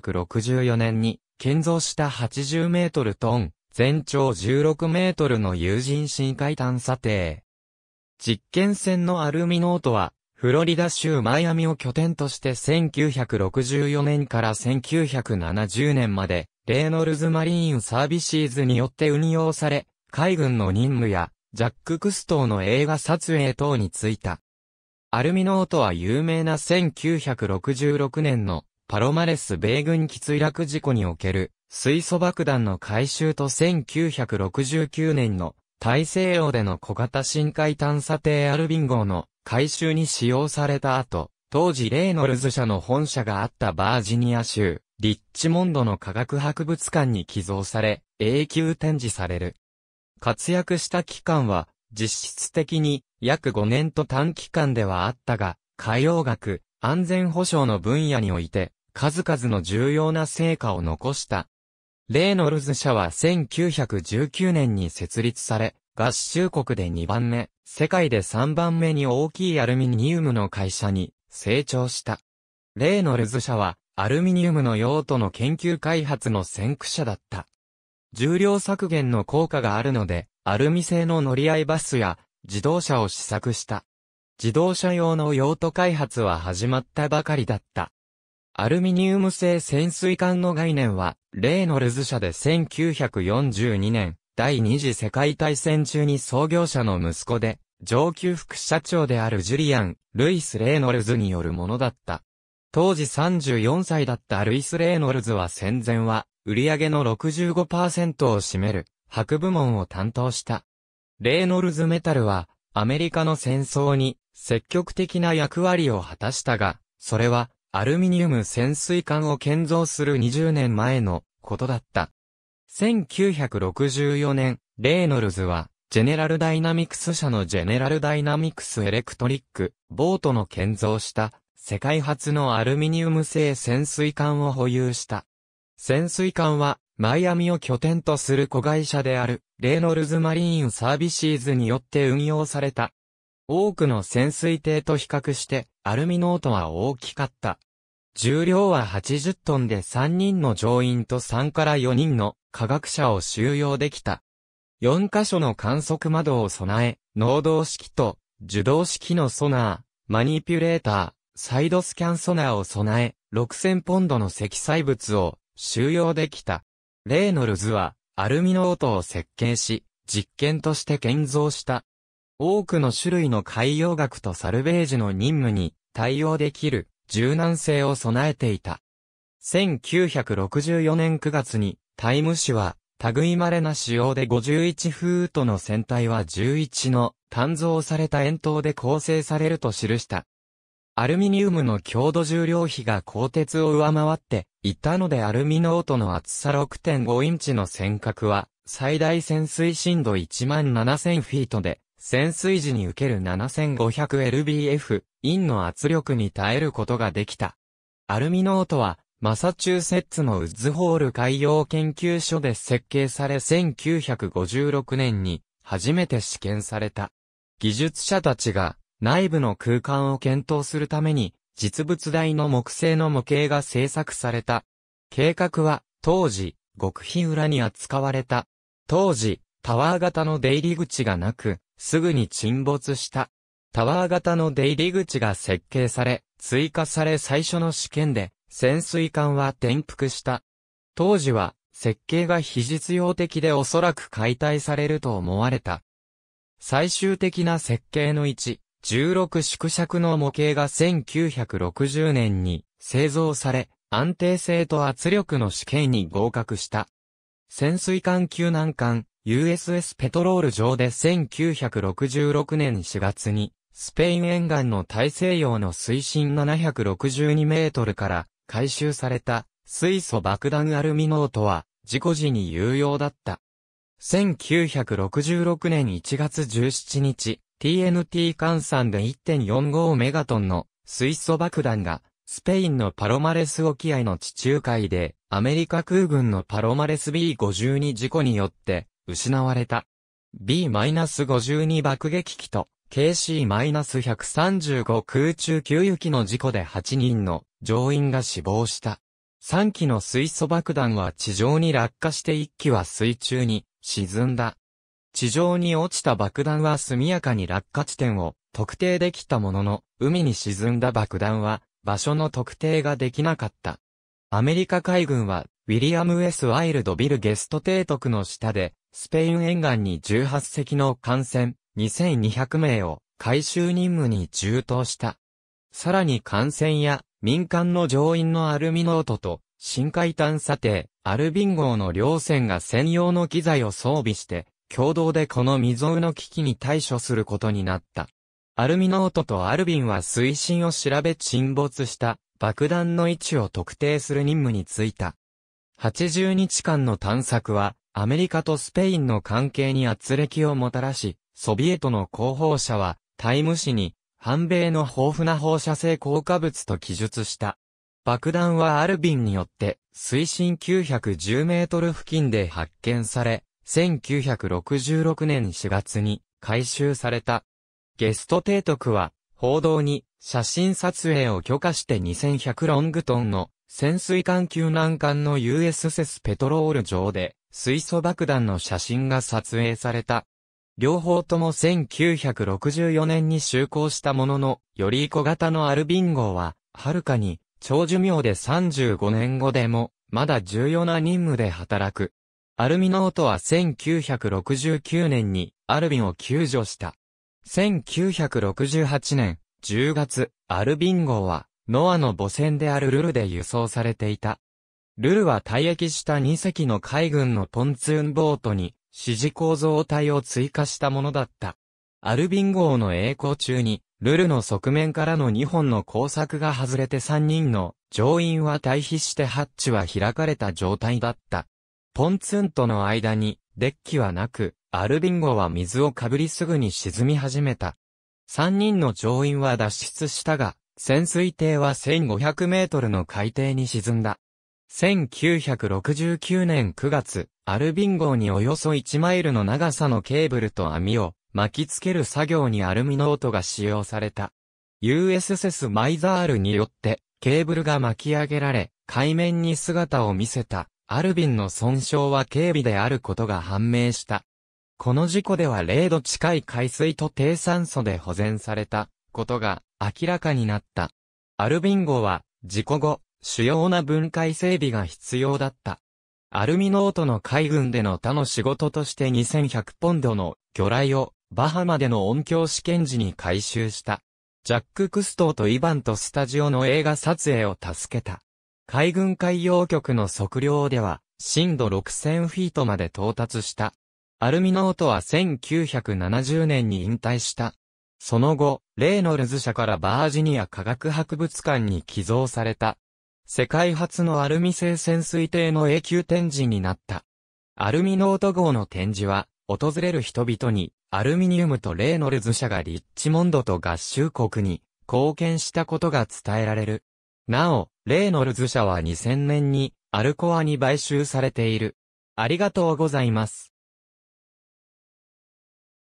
1 9 6 4年に建造した80メートルトン、全長16メートルの有人深海探査艇。実験船のアルミノートは、フロリダ州マイアミを拠点として1964年から1970年まで、レーノルズマリーンサービシーズによって運用され、海軍の任務や、ジャック・クストーの映画撮影等についた。アルミノートは有名な1966年のパロマレス米軍機墜落事故における水素爆弾の回収と1969年の大西洋での小型深海探査艇アルビン号の回収に使用された後、当時レイノルズ社の本社があったバージニア州、リッチモンドの科学博物館に寄贈され、永久展示される。活躍した期間は、実質的に約5年と短期間ではあったが、海洋学、安全保障の分野において、数々の重要な成果を残した。レーノルズ社は1919年に設立され、合衆国で2番目、世界で3番目に大きいアルミニウムの会社に成長した。レーノルズ社は、アルミニウムの用途の研究開発の先駆者だった。重量削減の効果があるので、アルミ製の乗り合いバスや自動車を試作した。自動車用の用途開発は始まったばかりだった。アルミニウム製潜水艦の概念は、レーノルズ社で1942年、第二次世界大戦中に創業者の息子で、上級副社長であるジュリアン・ルイス・レーノルズによるものだった。当時34歳だったルイス・レーノルズは戦前は、売上の65%を占める、白部門を担当した。レーノルズ・メタルは、アメリカの戦争に、積極的な役割を果たしたが、それは、アルミニウム潜水艦を建造する20年前のことだった。1964年、レーノルズは、ジェネラルダイナミクス社のジェネラルダイナミクスエレクトリック、ボートの建造した、世界初のアルミニウム製潜水艦を保有した。潜水艦は、マイアミを拠点とする子会社である、レーノルズマリーンサービシーズによって運用された、多くの潜水艇と比較してアルミノートは大きかった。重量は80トンで3人の乗員と3から4人の科学者を収容できた。4箇所の観測窓を備え、能動式と受動式のソナー、マニピュレーター、サイドスキャンソナーを備え、6000ポンドの積載物を収容できた。レーノルズはアルミノートを設計し、実験として建造した。多くの種類の海洋学とサルベージの任務に対応できる柔軟性を備えていた。1964年9月にタイム誌は類まれな仕様で51フートの船体は11の鍛造された円筒で構成されると記した。アルミニウムの強度重量比が鋼鉄を上回っていたのでアルミノートの厚さ6.5インチの尖閣は最大潜水深度1万7000フィートで潜水時に受ける 7500lbf インの圧力に耐えることができた。アルミノートは、マサチューセッツのウッズホール海洋研究所で設計され1956年に初めて試験された。技術者たちが内部の空間を検討するために実物大の木製の模型が製作された。計画は当時極秘裏に扱われた。当時タワー型の出入り口がなく、すぐに沈没した。タワー型の出入り口が設計され、追加され最初の試験で、潜水艦は転覆した。当時は、設計が非実用的でおそらく解体されると思われた。最終的な設計の1、16縮尺の模型が1960年に製造され、安定性と圧力の試験に合格した。潜水艦救難艦、USS ペトロール上で1966年4月に、スペイン沿岸の大西洋の水深762メートルから回収された水素爆弾アルミノートは事故時に有用だった。1966年1月17日、TNT 換算で1.45メガトンの水素爆弾がスペインのパロマレス沖合の地中海でアメリカ空軍のパロマレス B52 事故によって失われた。B-52 爆撃機と KC-135 空中給油機の事故で8人の乗員が死亡した。3機の水素爆弾は地上に落下して1機は水中に沈んだ。地上に落ちた爆弾は速やかに落下地点を特定できたものの、海に沈んだ爆弾は場所の特定ができなかった。アメリカ海軍はウィリアム・ウェス・ワイルド・ビル・ゲスト提督の下でスペイン沿岸に18隻の艦船2200名を回収任務に充当した。さらに艦船や民間の乗員のアルミノートと深海探査艇アルビン号の両船が専用の機材を装備して共同でこの未曾有の危機に対処することになった。アルミノートとアルビンは水深を調べ沈没した爆弾の位置を特定する任務に就いた。80日間の探索はアメリカとスペインの関係に圧力をもたらし、ソビエトの広報者は、タイム誌に、反米の豊富な放射性効果物と記述した。爆弾はアルビンによって、水深910メートル付近で発見され、1966年4月に回収された。ゲスト提督は、報道に写真撮影を許可して2100ロングトンの潜水艦救難艦の USS ペトロール上で水素爆弾の写真が撮影された。両方とも1964年に就航したものの、より小型のアルビン号は、はるかに、長寿命で35年後でも、まだ重要な任務で働く。アルミノートは1969年に、アルビンを救助した。1968年10月、アルビン号は、ノアの母船であるルルで輸送されていた。ルルは退役した2隻の海軍のポンツーンボートに、支持構造体を追加したものだった。アルビン号の栄光中に、ルルの側面からの2本の工作が外れて3人の乗員は退避してハッチは開かれた状態だった。ポンツンとの間にデッキはなく、アルビン号は水をかぶりすぐに沈み始めた。3人の乗員は脱出したが、潜水艇は1500メートルの海底に沈んだ。1969年9月、アルビン号におよそ1マイルの長さのケーブルと網を巻き付ける作業にアルミノートが使用された。US s マイザールによってケーブルが巻き上げられ、海面に姿を見せた、アルビンの損傷は軽微であることが判明した。この事故では0度近い海水と低酸素で保全されたことが明らかになった。アルビン号は事故後、主要な分解整備が必要だった。アルミノートの海軍での他の仕事として2100ポンドの魚雷をバハマでの音響試験時に回収した。ジャック・クストーとイヴァンとスタジオの映画撮影を助けた。海軍海洋局の測量では、震度6000フィートまで到達した。アルミノートは1970年に引退した。その後、レイノルズ社からバージニア科学博物館に寄贈された世界初のアルミ製潜水艇の永久展示になった。アルミノート号の展示は、訪れる人々に、アルミニウムとレーノルズ社がリッチモンドと合衆国に貢献したことが伝えられる。なお、レーノルズ社は2000年にアルコアに買収されている。ありがとうございます。